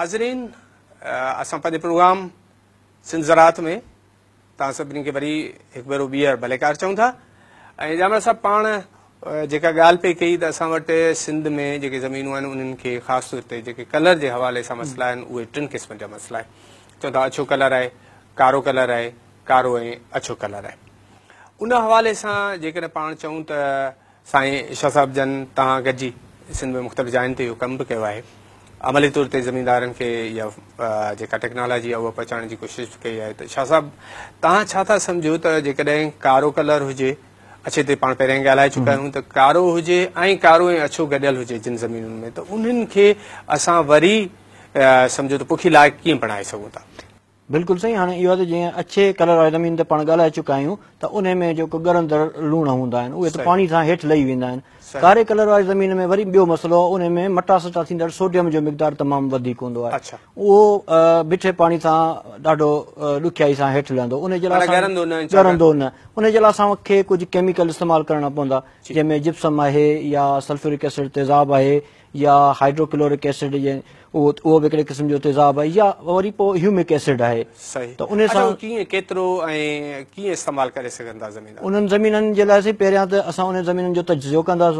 नाजरीन असां प्रोग्राम सिंध ज़रात में तव्हां सभिनी खे वरी हिकु भेरो ॿीहर भलेकार चऊं था ऐं जाम सभु पाण जेका ॻाल्हि पई कई त असां वटि सिंध में जेके ज़मीनूं आहिनि उन्हनि खे ख़ासि तौर ते जेके कलर जे हवाले सां मसला आहिनि उहे टिनि क़िस्मनि जा मसइला आहिनि था अछो कलर आहे कारो कलर आहे कारो ऐं अछो कलर आहे उन हवाले सां जेकॾहिं पाण चऊं त साईं शाह साहब जन तव्हां गॾिजी सिंध में मुख़्तलिफ़ जाइनि ते इहो कमु बि अमली तौर से जमींदार के या जेका टेक्नोलॉजी है वह बचाइण की कोशिश कई है शाह साहब तुम छा था सम्झो त कारो कलर हुजे अच्छे ते पान पहिरें गाल चुका हूं तो कारो हुजे कारो ऐं अछो गडल हुजे जिन जमीन में तो उन्हनि अस वरी समझो तो पुखी लायक लाइक़ु कीअं बणाए बिल्कुल सही हाँ यो तो जो अच्छे कलर वारी जमीन पा ॻाल्हाए चुका हूं तो उन्हें में जो गरंदर लूण आहिनि उ पानी से हेठ लही वा कारे कलर वारी ज़मीन में वरी ॿियो मसलो उन में मटा सटा थींदड़ सोडियम जो मिकदारु तमामु वधीक हूंदो आहे उहो बिठे पाणी सां ॾाढो ॾुखयाई सां हेठि लहंदो उनजे लाइ चरंदो न उनजे लाइ असांखे कुझु केमिकल इस्तेमालु करणा पवंदा जंहिंमें जिप्सम आहे या सल्फ्यूरिक एसिड तेज़ाब आहे या हाइड्रोक्लोरिक एसिड उहो बि क़िस्म जो तेज़ाब आहे या वरी पोइ ह्यूमिक एसिड आहे उन्हनि जे लाइ पहिरियां त असां उन जो कंदासीं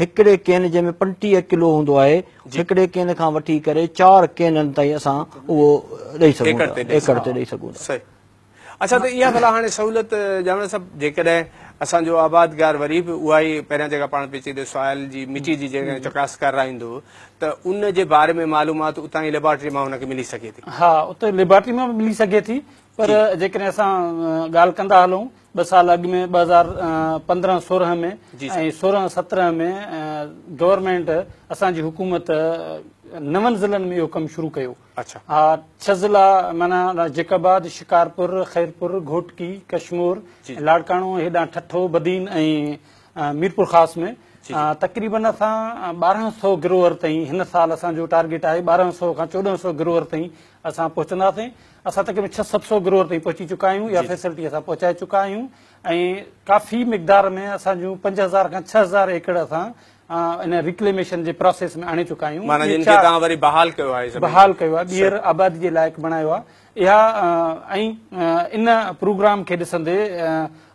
हिकिड़े केन जंहिंमें पंटीह किलो हूंदो आहे हिकिड़े केन खां वठी करे चार केननि ताईं असां उहो ॾेई सघूं एकड़ ते ॾेई सघूं अच्छा त इहा भला सहुलियत जेकॾहिं असांजो आबादगार वरी बि उहा ई पहिरियां जेका पाण पई चए थो सॉयल जी मिटी जी चकास कर रहंदो त उन जे बारे में मालूमात उतां जी लेबोरटरी मां हुन मिली सघे थी हा उते लेबोरेटरी मां मिली सघे थी पर जेकॾहिं असां ॻाल्हि कंदा हलूं ॿ साल अॻ में ॿ हज़ार पंद्रहं सोरहं में ऐं सोरहां सत्रहं में गवर्नमेंट असांजी हुकूमत नवन ज़िलनि में इहो कमु शुरू कयो अच्छा हा छह ज़िला माना जेकाबाद शिकारपुर ख़ैरपुर घोटकी कश्मूर लाड़काणो हेॾां ठठो बदीन ऐं मीरपुर ख़ासि में तक़रीबन असां ॿारहं सौ ग्रोवर ताईं हिन साल असांजो टारगेट आहे चोॾहां सौ ग्रोअर ताईं असां पहुचंदासीं असां तकरीबन छह सत सौ ग्रोअर ताईं पहुची चुका आहियूं पहुचाए चुका आहियूं ऐं काफ़ी मिकदार में असांजो पंज हज़ार खां छह हज़ार एकड़ असां बहाल कयो आहे बणायो आहे इहा ऐं इन प्रोग्राम खे ॾिसंदे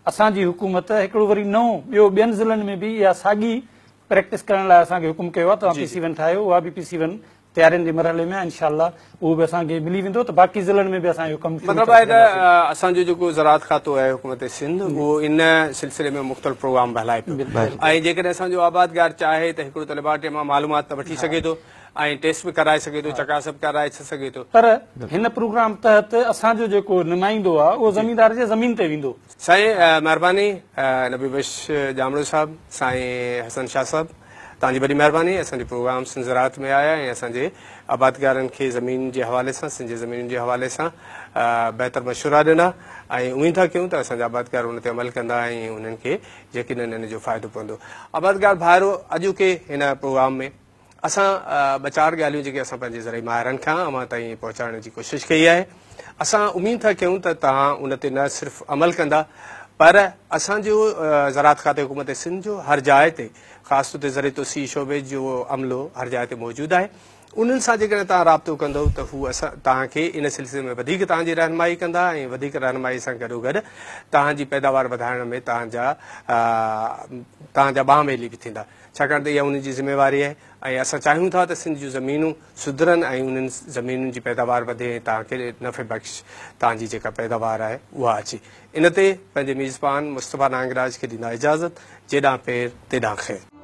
असांजी हुकूमत हिकिड़ो वरी नओं ॿियो ॿियनि ज़िलनि में बि इहा साॻी प्रैक्टिस करण लाइ असांखे हुकुम कयो आहे पीसी वन ठाहियो उहा बि पीसी वन मां वठी सघे थो ऐं टेस्ट बि कराए सघे थो चकासो साईं हसन शाह साहिब तव्हांजी वॾी महिरबानी असांजे प्रोग्राम सिंध में आया ऐं असांजे आबादगारनि खे ज़मीन जे हवाले सां सिंधी ज़मीन जे हवाले सां बहितर मशवरा ॾिना ऐं उमेद था कयूं त असांजा आबादगार हुन ते अमल कंदा ऐं हुननि खे यकीन हिन जो फ़ाइदो पवंदो आबादगार भाइरो अॼु के हिन प्रोग्राम में असां ॿ चारि ॻाल्हियूं जेके असां पंहिंजे ज़रूरी माहिरनि खां अमां ताईं पहुचाइण जी कोशिशि कई आहे असां उमीद था कयूं त तव्हां उन ते न सिर्फ़ु अमल कंदा पर असांजो ज़रात खाते हुकूमत सिंध जो हर जाइ ते ख़ासि तौर ते ज़रे तोसी शोबे जो अमलो हर जाइ ते मौजूदु आहे उन्हनि सां जेकॾहिं तव्हां राबितो कंदव त हू असां तव्हांखे इन सिलसिले में वधीक तव्हांजी रहनुमाई कंदा ऐं वधीक रहनुमाई सां गॾोगॾु तव्हांजी पैदावार वधाइण में तव्हांजा तव्हांजा बांह मेली बि थींदा छाकाणि त इहा हुन जी ज़िमेवारी आहे ऐं असां चाहियूं था त सिंध जूं ज़मीनूं सुधरनि ऐं उन्हनि ज़मीनुनि जी पैदावार वधे ऐं तव्हांखे नफ़े बख़्श तव्हांजी जेका पैदावार आहे उहा अचे इन ते पंहिंजे मेज़बान मुस्तफ़ा नांगराज खे ॾींदा इजाज़त जेॾां पेर तेॾां ख़ैरु